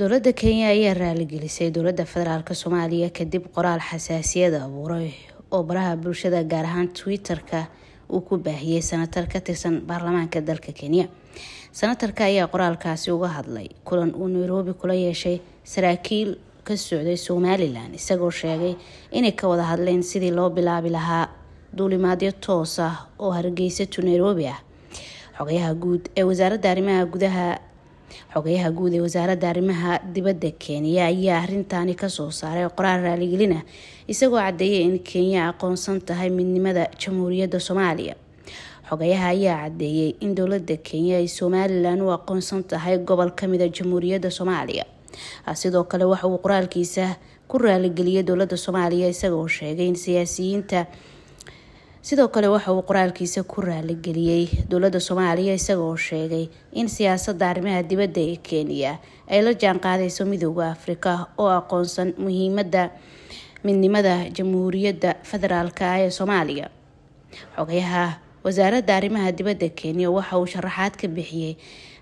dowladda kenya ayaa raaligelisay dowladda federaalk soomaaliya kadib qoraal xasaasiyada abuuray oo baraha bulshada gaar ahaan twitter-ka uu ku baahiyey sanatar ka tirsan baarlamaanka dalka kenya sanatarka ayaa qoraalkaasi uga hadlay kulan uu nairobi kula yeeshay saraakiil ka socday somalilan isagoo sheegay inay ka wada hadleen sidii loo bilaabi lahaa duulimaadyo toos ah oo hargeysa to nairobi ah xogayaha guud ee wasaaradda arrimaha gudaha xogayaha guud ee wasaaradda arrimaha dibadda kenya ayaa arintaani kasoo saaray qoraal raaligelin ah, isagoo cadeeyay in kenya aqoonsan tahay midnimada jamhuuriyadda soomaaliya xogayaha ayaa cadeeyay in dowlada kenya ay somalilan u aqoonsan tahay gobol a ah jamhuuriyadda soomaaliya ah, sidoo kale waxa uu qoraalkiisa ku raaligeliyay dowlada soomaaliya isagoo sheegay in siyaasiyiinta sidoo kale waxa uu qoraalkiisa ku raaligeliyey dowladda soomaaliya isaga oo sheegay in siyaasadda arrimaha dibadda ee kenya ay la jaan qaadayso midooda afrika oo aqoonsan muhiimadda midnimada jamhuuriyadda federaalka ee soomaaliya xogayaha wasaaradda arrimaha dibadda kenya waxa uu sharaxaad ka bixiyey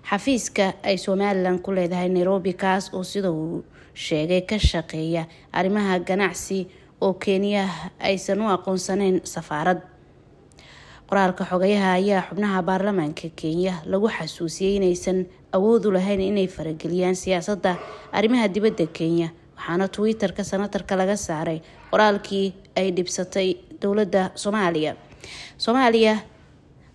xafiiska ay somalilan ku leedahay nairobi kaas oo sida uu sheegay ka shaqeeya arrimaha ganacsi oo kenya aysan u aqoonsaneyn safaarad qoraalka xogayaha ayaa xubnaha baarlamaanka kenya lagu xasuusiyey inaysan awood u lahayn inay farageliyaan siyaasadda arrimaha dibadda kenya waxaana twitter-ka sanatarka laga saaray qoraalkii ay dhibsatay dowladda soomaaliya soomaaliya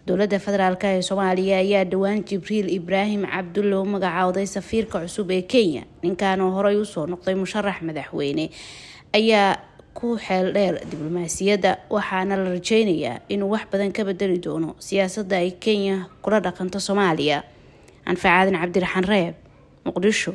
dowladda federaalk ee soomaaliya ayaa dhowaan jibriil ibraahim cabdulle u magacaawday safiirka cusub ee kenya ninkan oo horey usoo noqday musharax madaxweyne ayaa ku xeel dheer diblomaasiyadda waxaana la rajeynayaa inuu wax badan ka bedeli doono siyaasadda ay kenya kula dhaqanto soomaaliya anfacaadan cabdiraxaan reeb muqdisho